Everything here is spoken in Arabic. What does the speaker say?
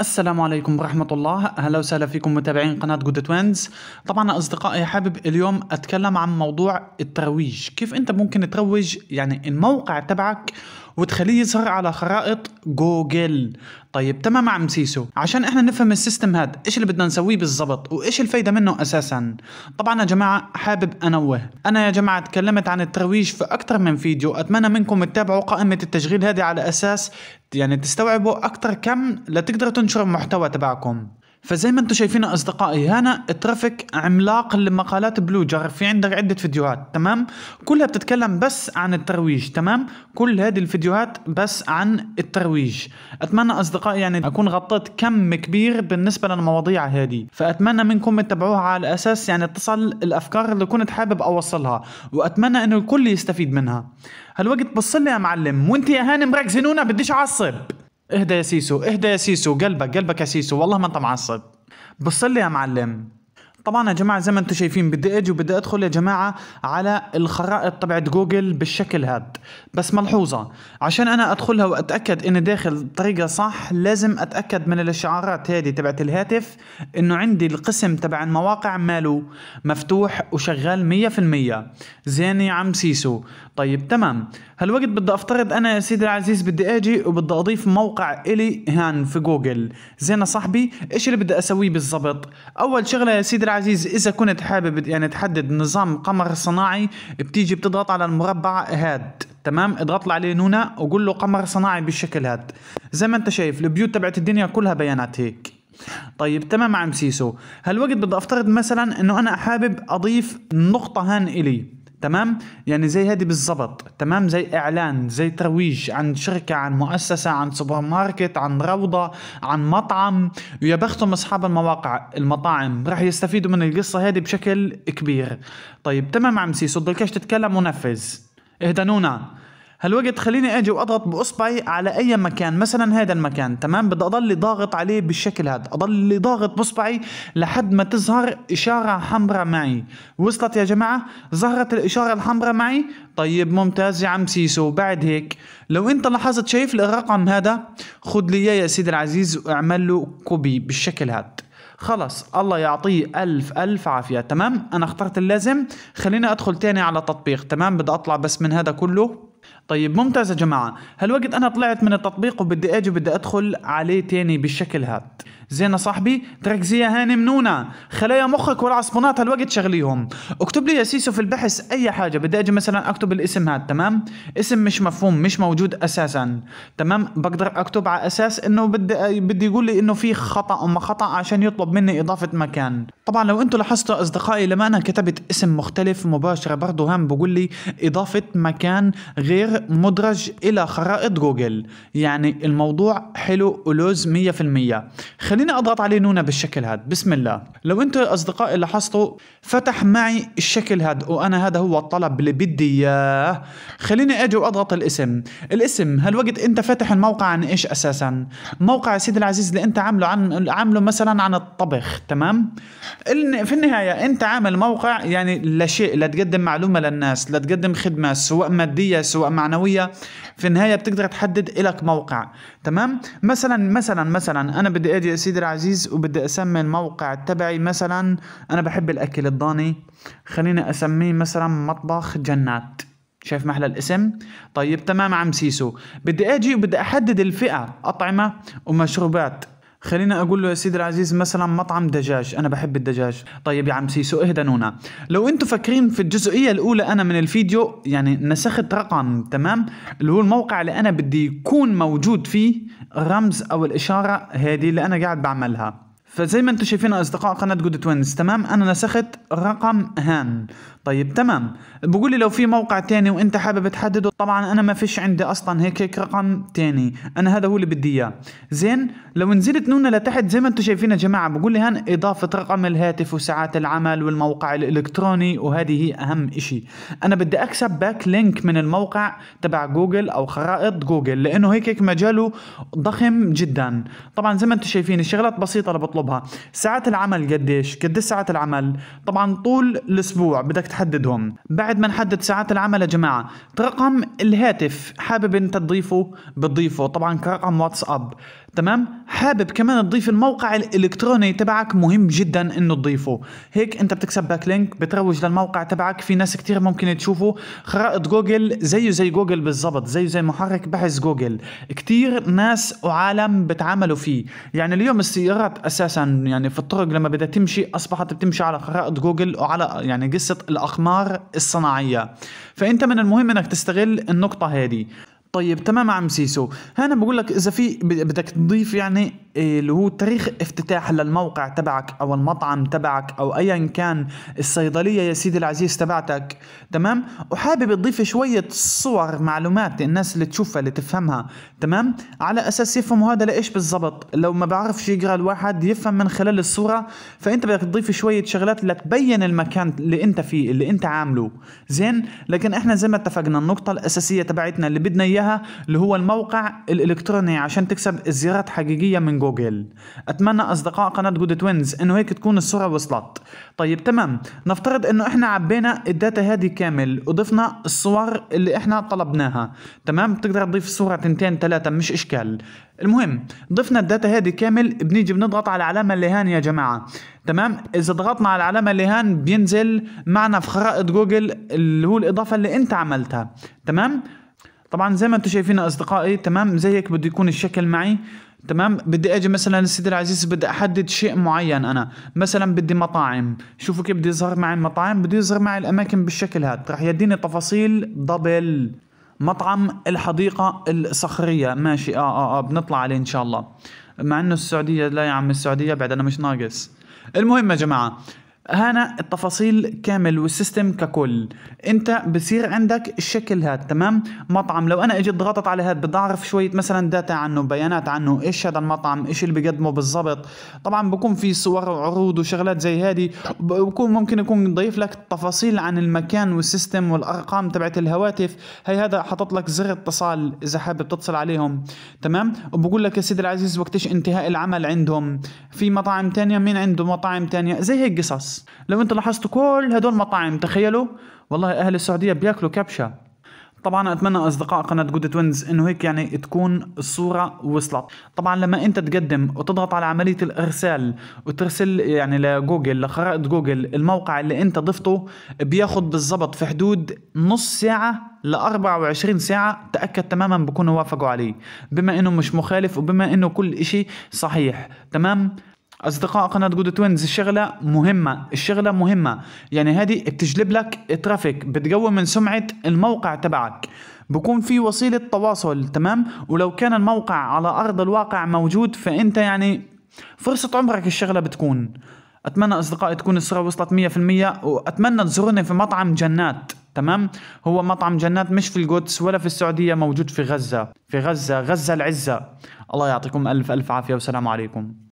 السلام عليكم ورحمة الله أهلا وسهلا فيكم متابعين قناة جود توينز طبعا أصدقائي حابب اليوم أتكلم عن موضوع الترويج كيف أنت ممكن تروج يعني الموقع تبعك وتخليه يظهر على خرائط جوجل طيب تمام عم سيسو عشان احنا نفهم السيستم هاد ايش اللي بدنا نسويه بالضبط وايش الفايده منه اساسا طبعا يا جماعه حابب انوه انا يا جماعه تكلمت عن الترويج في اكثر من فيديو اتمنى منكم تتابعوا قائمه التشغيل هذه على اساس يعني تستوعبوا اكثر كم لتقدروا تنشروا المحتوى تبعكم فزي ما انتم شايفين اصدقائي هنا الترافيك عملاق لمقالات بلوجر في عندك عده فيديوهات تمام كلها بتتكلم بس عن الترويج تمام كل هذه الفيديوهات بس عن الترويج اتمنى اصدقائي يعني اكون غطيت كم كبير بالنسبه للمواضيع هذه فاتمنى منكم تتابعوها على اساس يعني تصل الافكار اللي كنت حابب اوصلها واتمنى انه الكل يستفيد منها هالوقت بصلي يا معلم وانت يا هاني مركزين هنا بديش اعصب اهدى يا سيسو اهدى يا سيسو قلبك قلبك يا سيسو والله ما انت معصب بصلي يا معلم طبعا يا جماعه زي ما انتم شايفين بدي اجي وبدي ادخل يا جماعه على الخرائط تبعت جوجل بالشكل هاد بس ملحوظه عشان انا ادخلها واتاكد اني داخل بطريقه صح لازم اتاكد من الاشعارات هذه تبعت الهاتف انه عندي القسم تبع المواقع ماله مفتوح وشغال 100% زين يا عم سيسو طيب تمام هالوقت بدي افترض انا يا سيدي العزيز بدي اجي وبدي اضيف موقع الي هان في جوجل زين يا صاحبي ايش اللي بدي اسويه بالضبط اول شغله يا سيدي عزيز اذا كنت حابب يعني تحدد نظام قمر صناعي بتيجي بتضغط على المربع هاد تمام اضغط عليه هنا وقول له قمر صناعي بالشكل هاد زي ما انت شايف البيوت تبعت الدنيا كلها بيانات هيك طيب تمام عم سيسو هالوقت بدي افترض مثلا انه انا حابب اضيف نقطه هان الي تمام يعني زي هذه بالضبط تمام زي اعلان زي ترويج عن شركه عن مؤسسه عن سوبر ماركت عن روضه عن مطعم ويا بختهم اصحاب المواقع المطاعم راح يستفيدوا من القصه هذه بشكل كبير طيب تمام عم سيسو بدكش تتكلم ونفذ اهدنونا هالوقت خليني اجي واضغط باصبعي على اي مكان مثلا هذا المكان تمام بدي اضل ضاغط عليه بالشكل هذا اضل ضاغط باصبعي لحد ما تظهر اشاره حمراء معي وصلت يا جماعه ظهرت الاشاره الحمراء معي طيب ممتاز يا عم سيسو بعد هيك لو انت لاحظت شايف الرقم هذا خد لي اياه يا سيدي العزيز واعمل له كوبي بالشكل هذا خلص الله يعطيه ألف ألف عافية تمام أنا اخترت اللازم خليني أدخل تاني على تطبيق تمام بدي أطلع بس من هذا كله طيب ممتاز يا جماعة هالوقت أنا طلعت من التطبيق وبدي أجي بدي أدخل عليه تاني بالشكل هاد زين صاحبي تركزي يا هاني منونه خلايا مخك والعصبونات هالوقت شغليهم اكتب لي يا سيسو في البحث اي حاجه بدي اجي مثلا اكتب الاسم هذا تمام اسم مش مفهوم مش موجود اساسا تمام بقدر اكتب على اساس انه بدي بدي يقول لي انه في خطا ما خطا عشان يطلب مني اضافه مكان طبعا لو انتم لاحظتوا اصدقائي لما انا كتبت اسم مختلف مباشره برضه هم بقول لي اضافه مكان غير مدرج الى خرائط جوجل يعني الموضوع حلو ولوز 100% خليني اضغط عليه نونه بالشكل هذا بسم الله لو انتم اصدقائي لاحظتوا فتح معي الشكل هذا وانا هذا هو الطلب اللي بدي اياه خليني اجي واضغط الاسم الاسم هالوقت انت فاتح الموقع عن ايش اساسا موقع يا سيدي العزيز اللي انت عامله عن عامله مثلا عن الطبخ تمام في النهايه انت عامل موقع يعني لا شيء لا تقدم معلومه للناس لا تقدم خدمه سواء ماديه سواء معنويه في النهايه بتقدر تحدد لك موقع تمام مثلا مثلا مثلا انا بدي اجي سيدي العزيز وبدي اسمي الموقع تبعي مثلا انا بحب الاكل الضاني خليني اسميه مثلا مطبخ جنات شايف محل الاسم طيب تمام عم سيسو بدي اجي وبدي احدد الفئه اطعمه ومشروبات خلينا اقول له يا سيدي العزيز مثلا مطعم دجاج انا بحب الدجاج طيب يا عم سيسو اهدى نونا لو انتم فاكرين في الجزئيه الاولى انا من الفيديو يعني نسخت رقم تمام اللي هو الموقع اللي انا بدي يكون موجود فيه الرمز او الاشاره هذه اللي انا قاعد بعملها فزي ما انتم شايفين اصدقاء قناه جود توينز تمام انا نسخت رقم هان طيب تمام بقول لي لو في موقع تاني وانت حابب تحدده طبعا انا ما فيش عندي اصلا هيك هيك رقم تاني انا هذا هو اللي بدي اياه زين لو نزلت نونه لتحت زي ما انتم شايفين يا جماعه بقول لي هان اضافه رقم الهاتف وساعات العمل والموقع الالكتروني وهذه هي اهم شيء انا بدي اكسب باك لينك من الموقع تبع جوجل او خرائط جوجل لانه هيك هيك مجاله ضخم جدا طبعا زي ما انتم شايفين الشغلات بسيطه اللي بطلبها تطلبها ساعات العمل قديش قد ساعات العمل طبعا طول الاسبوع بدك تحددهم بعد ما نحدد ساعات العمل يا جماعه رقم الهاتف حابب انت تضيفه بتضيفه طبعا كرقم واتساب تمام حابب كمان تضيف الموقع الالكتروني تبعك مهم جدا انه تضيفه هيك انت بتكسب باك لينك بتروج للموقع تبعك في ناس كتير ممكن تشوفه خرائط جوجل زيه زي جوجل بالضبط زيه زي محرك بحث جوجل كتير ناس وعالم بتعاملوا فيه يعني اليوم السيارات اساسا يعني في الطرق لما بدها تمشي اصبحت بتمشي على خرائط جوجل وعلى يعني قصه الاقمار الصناعيه فانت من المهم انك تستغل النقطه هذه طيب تمام عم سيسو هنا بقول لك اذا في بدك تضيف يعني اللي هو تاريخ افتتاح للموقع تبعك او المطعم تبعك او ايا كان الصيدليه يا سيدي العزيز تبعتك تمام وحابب تضيف شويه صور معلومات الناس اللي تشوفها اللي تفهمها تمام على اساس يفهموا هذا لايش بالضبط لو ما بعرفش يقرا الواحد يفهم من خلال الصوره فانت بدك تضيف شويه شغلات لتبين المكان اللي انت فيه اللي انت عامله زين لكن احنا زي ما اتفقنا النقطه الاساسيه تبعتنا اللي بدنا اياها اللي هو الموقع الالكتروني عشان تكسب الزيارات حقيقيه من جوجل اتمنى اصدقاء قناه جود توينز انه هيك تكون الصوره وصلت طيب تمام نفترض انه احنا عبينا الداتا هذه كامل وضفنا الصور اللي احنا طلبناها تمام بتقدر تضيف صوره تنتين ثلاثه مش اشكال المهم ضفنا الداتا هذه كامل بنيجي بنضغط على العلامه اللي هان يا جماعه تمام اذا ضغطنا على العلامه اللي هان بينزل معنا في خرائط جوجل اللي هو الاضافه اللي انت عملتها تمام طبعا زي ما انتم شايفين اصدقائي تمام زي هيك بده يكون الشكل معي تمام بدي اجي مثلا سيدي العزيز بدي احدد شيء معين انا مثلا بدي مطاعم شوفوا كيف بده يظهر معي المطاعم بده يظهر معي الاماكن بالشكل هذا راح يديني تفاصيل دبل مطعم الحديقة الصخرية ماشي اه اه اه بنطلع عليه ان شاء الله مع انه السعودية لا يا عم السعودية بعد انا مش ناقص المهم يا جماعة هنا التفاصيل كامل والسيستم ككل انت بصير عندك الشكل هاد تمام مطعم لو انا اجيت ضغطت على هاد بدي اعرف شويه مثلا داتا عنه بيانات عنه ايش هذا المطعم ايش اللي بيقدمه بالضبط طبعا بكون في صور وعروض وشغلات زي هذه بكون ممكن يكون ضيف لك تفاصيل عن المكان والسيستم والارقام تبعت الهواتف هي هذا حاطط لك زر اتصال اذا حابب تتصل عليهم تمام وبقول لك يا سيدي العزيز وقتش انتهاء العمل عندهم في مطاعم تانية مين عنده مطاعم تانية زي هيك قصص الناس لو انت لاحظتوا كل هدول مطاعم تخيلوا والله اهل السعوديه بياكلوا كبشه طبعا اتمنى اصدقاء قناه جود توينز انه هيك يعني تكون الصوره وصلت طبعا لما انت تقدم وتضغط على عمليه الارسال وترسل يعني لجوجل لخرائط جوجل الموقع اللي انت ضفته بياخد بالضبط في حدود نص ساعه ل 24 ساعة تأكد تماما بكونوا وافقوا عليه بما انه مش مخالف وبما انه كل اشي صحيح تمام اصدقاء قناه جود توينز الشغله مهمه الشغله مهمه يعني هذه بتجلب لك ترافيك بتقوي من سمعه الموقع تبعك بكون في وسيله تواصل تمام ولو كان الموقع على ارض الواقع موجود فانت يعني فرصه عمرك الشغله بتكون اتمنى اصدقائي تكون الصوره وصلت 100% واتمنى تزورني في مطعم جنات تمام هو مطعم جنات مش في القدس ولا في السعوديه موجود في غزه في غزه غزه العزه الله يعطيكم الف الف عافيه والسلام عليكم